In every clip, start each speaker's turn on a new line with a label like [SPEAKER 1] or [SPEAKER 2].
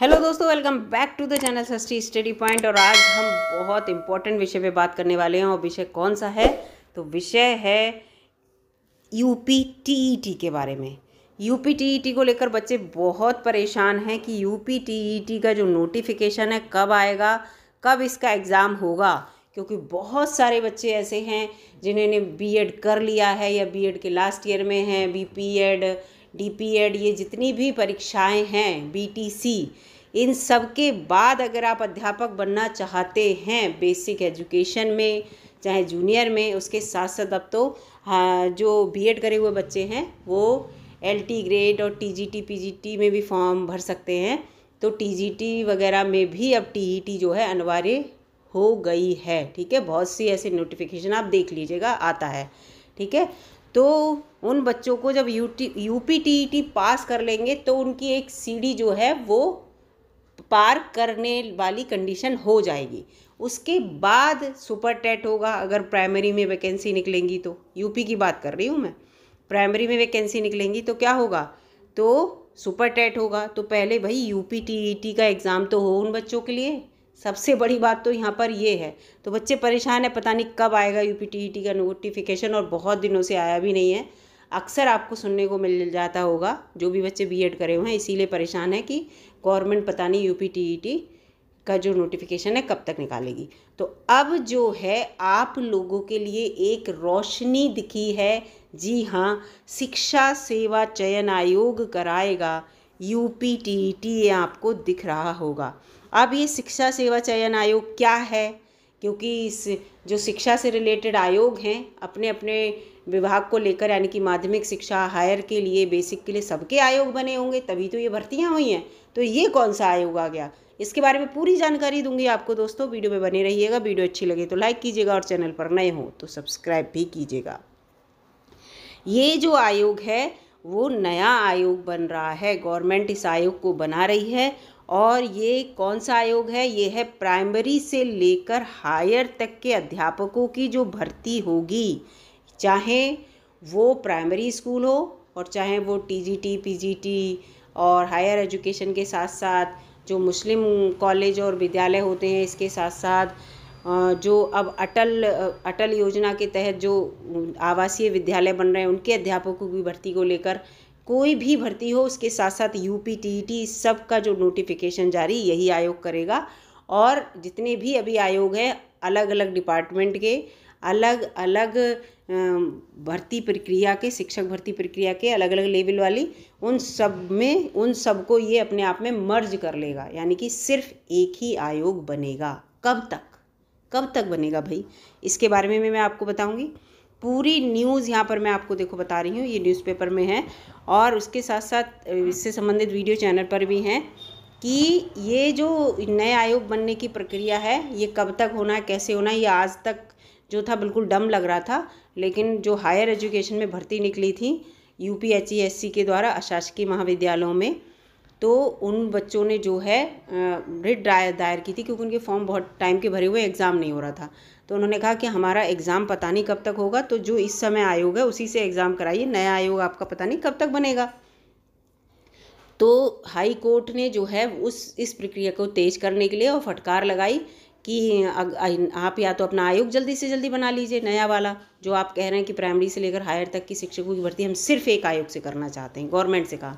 [SPEAKER 1] hello दोस्तों welcome back to the channel सस्टी study point और आज हम बहुत इंपॉर्टेंट विषय पे बात करने वाले हैं और विषय कौन सा है तो विषय है यूपी टीईटी e के बारे में यूपी टीईटी e को लेकर बच्चे बहुत परेशान हैं कि यूपी टीईटी e का जो नोटिफिकेशन है कब आएगा कब इसका एग्ज़ाम होगा क्योंकि बहुत सारे बच्चे ऐसे हैं जिन्होंने बीएड कर लिया है या बीएड के लास्ट ईयर में हैं बीपीएड डीपीएड e ये जितनी भी परीक्षाएं हैं बीटीसी इन सब के बाद अगर आप अध्यापक बनना चाहते हैं बेसिक एजुकेशन में चाहे जूनियर में उसके साथ साथ अब तो हाँ, जो बीएड करे हुए बच्चे हैं वो एलटी ग्रेड और टीजीटी पीजीटी में भी फॉर्म भर सकते हैं तो टीजीटी वगैरह में भी अब टीईटी e जो है अनिवार्य हो गई है ठीक है बहुत सी ऐसे नोटिफिकेशन आप देख लीजिएगा आता है ठीक है तो उन बच्चों को जब U T U P T T e pass कर लेंगे तो उनकी एक सीढ़ी जो है वो पार करने वाली कंडीशन हो जाएगी उसके बाद सुपर टेट होगा अगर प्राइमरी में वैकेंसी निकलेंगी तो यूपी की बात कर रही हूँ मैं प्राइमरी में वैकेंसी निकलेंगी तो क्या होगा तो सुपर टेट होगा तो पहले भाई यू पी e का एग्ज़ाम तो हो उन बच्चों के लिए सबसे बड़ी बात तो यहाँ पर ये है तो बच्चे परेशान है पता नहीं कब आएगा यू टीईटी e का नोटिफिकेशन और बहुत दिनों से आया भी नहीं है अक्सर आपको सुनने को मिल जाता होगा जो भी बच्चे बीएड करे हुए हैं इसीलिए परेशान है कि गवर्नमेंट पता नहीं यू पी e का जो नोटिफिकेशन है कब तक निकालेगी तो अब जो है आप लोगों के लिए एक रोशनी दिखी है जी हाँ शिक्षा सेवा चयन आयोग कराएगा यू पी टी आपको दिख रहा होगा अब ये शिक्षा सेवा चयन आयोग क्या है क्योंकि इस जो शिक्षा से रिलेटेड आयोग हैं अपने अपने विभाग को लेकर यानी कि माध्यमिक शिक्षा हायर के लिए बेसिक के लिए सबके आयोग बने होंगे तभी तो ये भर्तियाँ हुई हैं तो ये कौन सा आयोग आ गया इसके बारे में पूरी जानकारी दूंगी आपको दोस्तों वीडियो में बने रहिएगा वीडियो अच्छी लगे तो लाइक कीजिएगा और चैनल पर नए हो तो सब्सक्राइब भी कीजिएगा ये जो आयोग है वो नया आयोग बन रहा है गवर्नमेंट इस आयोग को बना रही है और ये कौन सा आयोग है ये है प्राइमरी से लेकर हायर तक के अध्यापकों की जो भर्ती होगी चाहे वो प्राइमरी स्कूल हो और चाहे वो टीजीटी पीजीटी और हायर एजुकेशन के साथ साथ जो मुस्लिम कॉलेज और विद्यालय होते हैं इसके साथ साथ जो अब अटल अटल योजना के तहत जो आवासीय विद्यालय बन रहे हैं उनके अध्यापकों की भर्ती को लेकर कोई भी भर्ती हो उसके साथ साथ U P T e T सब का जो नोटिफिकेशन जारी यही आयोग करेगा और जितने भी अभी आयोग हैं अलग अलग डिपार्टमेंट के अलग अलग भर्ती प्रक्रिया के शिक्षक भर्ती प्रक्रिया के अलग अलग लेवल वाली उन सब में उन सब को ये अपने आप में मर्ज कर लेगा यानी कि सिर्फ एक ही आयोग बनेगा कब तक कब तक बनेगा भाई इसके बारे में मैं आपको बताऊंगी पूरी न्यूज़ यहाँ पर मैं आपको देखो बता रही हूँ ये न्यूज़पेपर में है और उसके साथ साथ इससे संबंधित वीडियो चैनल पर भी हैं कि ये जो नए आयोग बनने की प्रक्रिया है ये कब तक होना है कैसे होना है ये आज तक जो था बिल्कुल डम लग रहा था लेकिन जो हायर एजुकेशन में भर्ती निकली थी यू पी के द्वारा अशासकीय महाविद्यालयों में तो उन बच्चों ने जो है रिट दायर की थी क्योंकि उनके फॉर्म बहुत टाइम के भरे हुए एग्ज़ाम नहीं हो रहा था तो उन्होंने कहा कि हमारा एग्ज़ाम पता नहीं कब तक होगा तो जो इस समय आयोग है उसी से एग्ज़ाम कराइए नया आयोग आपका पता नहीं कब तक बनेगा तो हाई कोर्ट ने जो है उस इस प्रक्रिया को तेज करने के लिए और फटकार लगाई कि आप या तो अपना आयोग जल्दी से जल्दी बना लीजिए नया वाला जो आप कह रहे हैं कि प्राइमरी से लेकर हायर तक की शिक्षकों की भर्ती हम सिर्फ एक आयोग से करना चाहते हैं गवर्नमेंट से कहा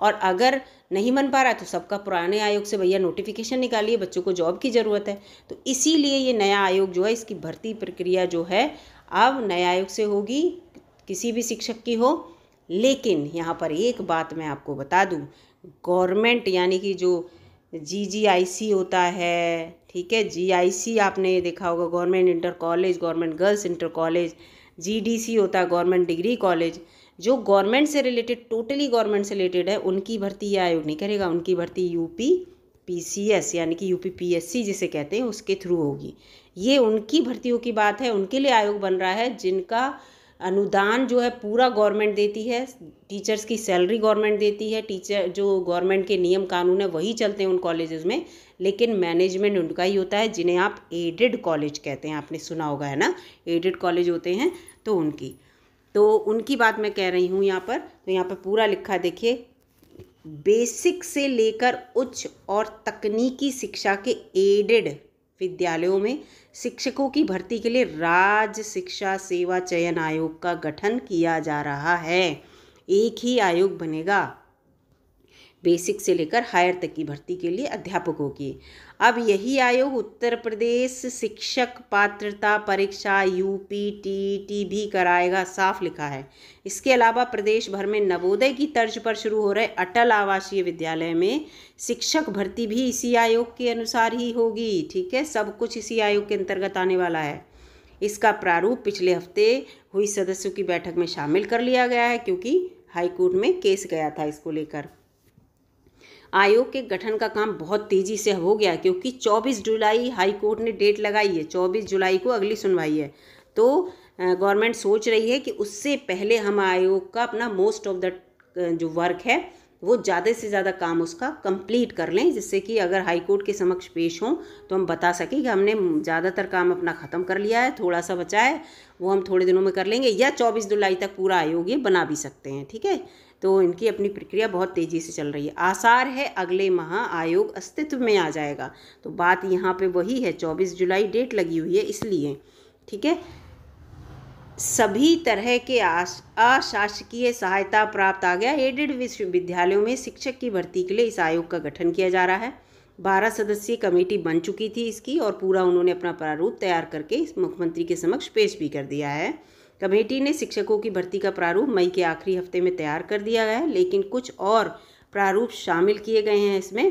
[SPEAKER 1] और अगर नहीं बन पा रहा है तो सबका पुराने आयोग से भैया नोटिफिकेशन निकालिए बच्चों को जॉब की ज़रूरत है तो इसीलिए ये नया आयोग जो है इसकी भर्ती प्रक्रिया जो है अब नए आयोग से होगी किसी भी शिक्षक की हो लेकिन यहाँ पर एक बात मैं आपको बता दूँ गवर्नमेंट यानी कि जो जी जी आई सी होता है ठीक है जी आई सी आपने देखा होगा government inter college government girls inter college G D C होता है गवर्नमेंट डिग्री कॉलेज जो गवर्नमेंट से रिलेटेड टोटली गवर्नमेंट से रिलेटेड है उनकी भर्ती यह आयोग नहीं करेगा उनकी भर्ती यूपी पीसीएस यानी कि यूपीपीएससी जिसे कहते हैं उसके थ्रू होगी ये उनकी भर्तियों की बात है उनके लिए आयोग बन रहा है जिनका अनुदान जो है पूरा गवर्नमेंट देती है टीचर्स की सैलरी गवर्नमेंट देती है टीचर जो गवर्नमेंट के नियम कानून है वही चलते हैं उन कॉलेजेस में लेकिन मैनेजमेंट उनका ही होता है जिन्हें आप एडेड कॉलेज कहते हैं आपने सुना होगा है ना एडेड कॉलेज होते हैं तो उनकी तो उनकी बात मैं कह रही हूँ यहाँ पर तो यहाँ पर पूरा लिखा देखिए बेसिक से लेकर उच्च और तकनीकी शिक्षा के एडेड विद्यालयों में शिक्षकों की भर्ती के लिए राज्य शिक्षा सेवा चयन आयोग का गठन किया जा रहा है एक ही आयोग बनेगा बेसिक से लेकर हायर तक की भर्ती के लिए अध्यापकों की अब यही आयोग उत्तर प्रदेश शिक्षक पात्रता परीक्षा टी टी भी कराएगा साफ लिखा है इसके अलावा प्रदेश भर में नवोदय की तर्ज पर शुरू हो रहे अटल आवासीय विद्यालय में शिक्षक भर्ती भी इसी आयोग के अनुसार ही होगी ठीक है सब कुछ इसी आयोग के अंतर्गत आने वाला है इसका प्रारूप पिछले हफ्ते हुई सदस्यों की बैठक में शामिल कर लिया गया है क्योंकि हाईकोर्ट में केस गया था इसको लेकर आयोग के गठन का काम बहुत तेज़ी से हो गया क्योंकि 24 जुलाई हाई कोर्ट ने डेट लगाई है 24 जुलाई को अगली सुनवाई है तो गवर्नमेंट सोच रही है कि उससे पहले हम आयोग का अपना मोस्ट ऑफ द जो वर्क है वो ज़्यादा से ज़्यादा काम उसका कंप्लीट कर लें जिससे कि अगर हाई कोर्ट के समक्ष पेश हों तो हम बता सकें कि हमने ज़्यादातर काम अपना ख़त्म कर लिया है थोड़ा सा बचा है वो हम थोड़े दिनों में कर लेंगे या 24 जुलाई तक पूरा आयोग ये बना भी सकते हैं ठीक है तो इनकी अपनी प्रक्रिया बहुत तेज़ी से चल रही है आसार है अगले माह आयोग अस्तित्व में आ जाएगा तो बात यहाँ पे वही है चौबीस जुलाई डेट लगी हुई है इसलिए ठीक है सभी तरह के अशासकीय सहायता प्राप्त आ गया एडेड विश्वविद्यालयों में शिक्षक की भर्ती के लिए इस आयोग का गठन किया जा रहा है बारह सदस्यीय कमेटी बन चुकी थी इसकी और पूरा उन्होंने अपना प्रारूप तैयार करके इस मुख्यमंत्री के समक्ष पेश भी कर दिया है कमेटी ने शिक्षकों की भर्ती का प्रारूप मई के आखिरी हफ्ते में तैयार कर दिया गया है लेकिन कुछ और प्रारूप शामिल किए गए हैं इसमें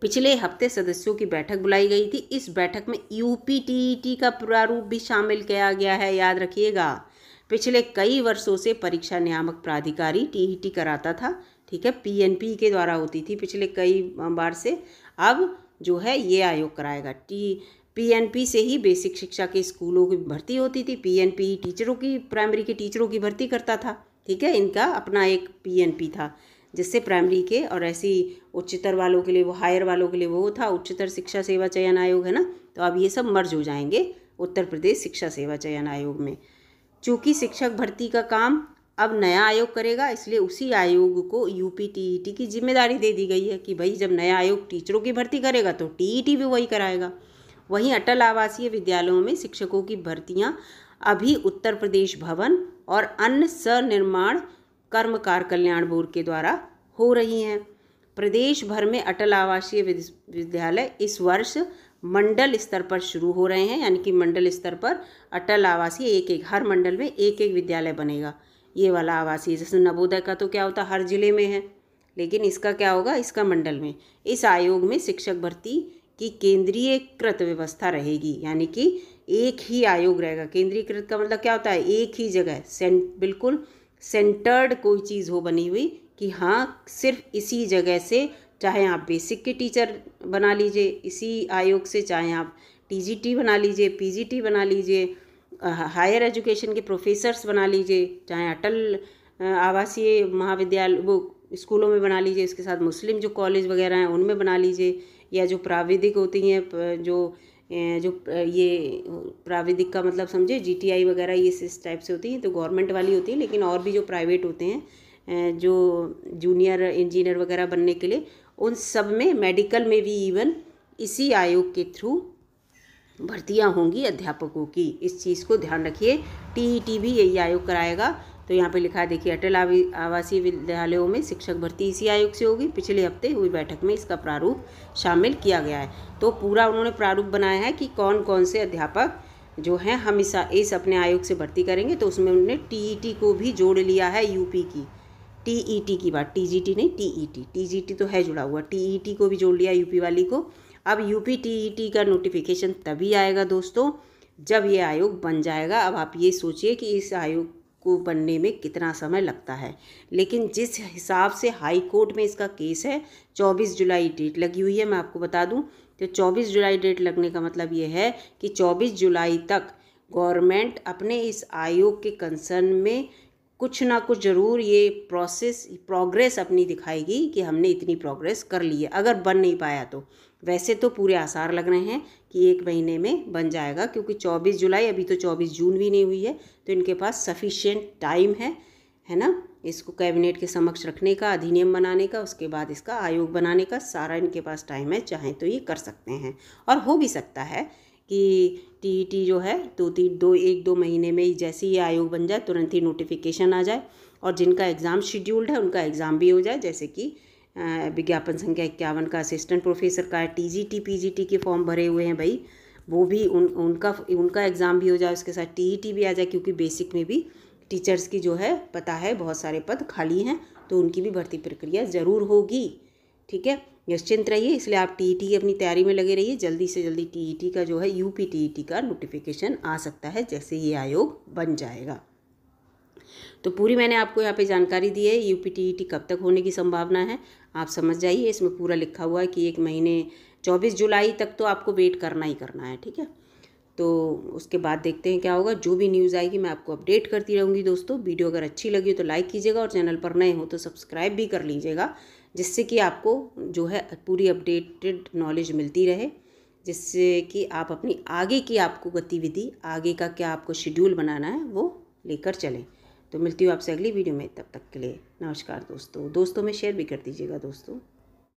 [SPEAKER 1] पिछले हफ्ते सदस्यों की बैठक बुलाई गई थी इस बैठक में यू पी e का प्रारूप भी शामिल किया गया है याद रखिएगा पिछले कई वर्षों से परीक्षा नियामक प्राधिकारी टी e कराता था ठीक है पीएनपी के द्वारा होती थी पिछले कई बार से अब जो है ये आयोग कराएगा टी पीएनपी से ही बेसिक शिक्षा के स्कूलों की भर्ती होती थी पीएनपी टीचरों की प्राइमरी के टीचरों की भर्ती करता था ठीक है इनका अपना एक पीएनपी था जिससे प्राइमरी के और ऐसी उच्चतर वालों के लिए वो हायर वालों के लिए वो था उच्चतर शिक्षा सेवा चयन आयोग है ना तो अब ये सब मर्ज हो जाएंगे उत्तर प्रदेश शिक्षा सेवा चयन आयोग में चूँकि शिक्षक भर्ती का काम अब नया आयोग करेगा इसलिए उसी आयोग को यू पी टी की जिम्मेदारी दे दी गई है कि भाई जब नया आयोग टीचरों की भर्ती करेगा तो टी e भी वही कराएगा वहीं अटल आवासीय विद्यालयों में शिक्षकों की भर्तियां अभी उत्तर प्रदेश भवन और अन्य सनिर्माण कर्मकार कल्याण बोर्ड के द्वारा हो रही हैं प्रदेश भर में अटल आवासीय विद्यालय इस वर्ष मंडल स्तर पर शुरू हो रहे हैं यानी कि मंडल स्तर पर अटल आवासीय एक एक हर मंडल में एक एक विद्यालय बनेगा ये वाला आवासीय जैसे नवोदय का तो क्या होता हर जिले में है लेकिन इसका क्या होगा इसका मंडल में इस आयोग में शिक्षक भर्ती कि केंद्रीयकृत व्यवस्था रहेगी यानी कि एक ही आयोग रहेगा केंद्रीय कृत का मतलब क्या होता है एक ही जगह सेंट बिल्कुल सेंटर्ड कोई चीज़ हो बनी हुई कि हाँ सिर्फ इसी जगह से चाहे आप बेसिक के टीचर बना लीजिए इसी आयोग से चाहे आप टीजीटी बना लीजिए पीजीटी बना लीजिए हायर एजुकेशन के प्रोफेसर्स बना लीजिए चाहे अटल आवासीय महाविद्यालय वो स्कूलों में बना लीजिए इसके साथ मुस्लिम जो कॉलेज वगैरह हैं उनमें बना लीजिए या जो प्राविधिक होती हैं जो जो ये प्राविधिक का मतलब समझे जीटीआई वगैरह ये इस टाइप से होती हैं तो गवर्नमेंट वाली होती है लेकिन और भी जो प्राइवेट होते हैं जो जूनियर इंजीनियर वगैरह बनने के लिए उन सब में मेडिकल में भी इवन इसी आयोग के थ्रू भर्तियां होंगी अध्यापकों की इस चीज़ को ध्यान रखिए टी e भी यही आयोग कराएगा तो यहाँ पे लिखा है देखिए अटल आवासीय विद्यालयों में शिक्षक भर्ती इसी आयोग से होगी पिछले हफ्ते हुई बैठक में इसका प्रारूप शामिल किया गया है तो पूरा उन्होंने प्रारूप बनाया है कि कौन कौन से अध्यापक जो हैं हम इस, इस अपने आयोग से भर्ती करेंगे तो उसमें उन्होंने टी e को भी जोड़ लिया है यूपी की टी e की बात टी नहीं टी ई e तो है जुड़ा हुआ टी को भी जोड़ लिया यूपी वाली को अब यूपी टी का नोटिफिकेशन तभी आएगा दोस्तों जब ये आयोग बन जाएगा अब आप ये सोचिए कि इस आयोग को बनने में कितना समय लगता है लेकिन जिस हिसाब से हाई कोर्ट में इसका केस है 24 जुलाई डेट लगी हुई है मैं आपको बता दूं तो 24 जुलाई डेट लगने का मतलब ये है कि 24 जुलाई तक गवर्नमेंट अपने इस आयोग के कंसर्न में कुछ ना कुछ ज़रूर ये प्रोसेस प्रोग्रेस अपनी दिखाएगी कि हमने इतनी प्रोग्रेस कर ली है अगर बन नहीं पाया तो वैसे तो पूरे आसार लग रहे हैं कि एक महीने में बन जाएगा क्योंकि 24 जुलाई अभी तो 24 जून भी नहीं हुई है तो इनके पास सफिशियंट टाइम है है ना इसको कैबिनेट के समक्ष रखने का अधिनियम बनाने का उसके बाद इसका आयोग बनाने का सारा इनके पास टाइम है चाहें तो ये कर सकते हैं और हो भी सकता है कि टी e जो है दो तीन दो एक दो महीने में जैसे ही आयोग बन जाए तुरंत ही नोटिफिकेशन आ जाए और जिनका एग्ज़ाम शेड्यूल्ड है उनका एग्ज़ाम भी हो जाए जैसे कि विज्ञापन संख्या इक्यावन का असिस्टेंट प्रोफेसर का है जी टी के फॉर्म भरे हुए हैं भाई वो भी उन उनका उनका एग्ज़ाम भी हो जाए उसके साथ टी e भी आ जाए क्योंकि बेसिक में भी टीचर्स की जो है पता है बहुत सारे पद खाली हैं तो उनकी भी भर्ती प्रक्रिया ज़रूर होगी ठीक है निश्चिंत रहिए इसलिए आप टी की e अपनी तैयारी में लगे रहिए जल्दी से जल्दी टी e का जो है ई टी का नोटिफिकेशन आ सकता है जैसे ही आयोग बन जाएगा तो पूरी मैंने आपको यहाँ पे जानकारी दी है ई टी कब तक होने की संभावना है आप समझ जाइए इसमें पूरा लिखा हुआ है कि एक महीने चौबीस जुलाई तक तो आपको वेट करना ही करना है ठीक है तो उसके बाद देखते हैं क्या होगा जो भी न्यूज़ आएगी मैं आपको अपडेट करती रहूँगी दोस्तों वीडियो अगर अच्छी लगी हो तो लाइक कीजिएगा और चैनल पर नए हो तो सब्सक्राइब भी कर लीजिएगा जिससे कि आपको जो है पूरी अपडेटेड नॉलेज मिलती रहे जिससे कि आप अपनी आगे की आपको गतिविधि आगे का क्या आपको शेड्यूल बनाना है वो लेकर चलें तो मिलती हूँ आपसे अगली वीडियो में तब तक के लिए नमस्कार दोस्तों दोस्तों में शेयर भी कर दीजिएगा दोस्तों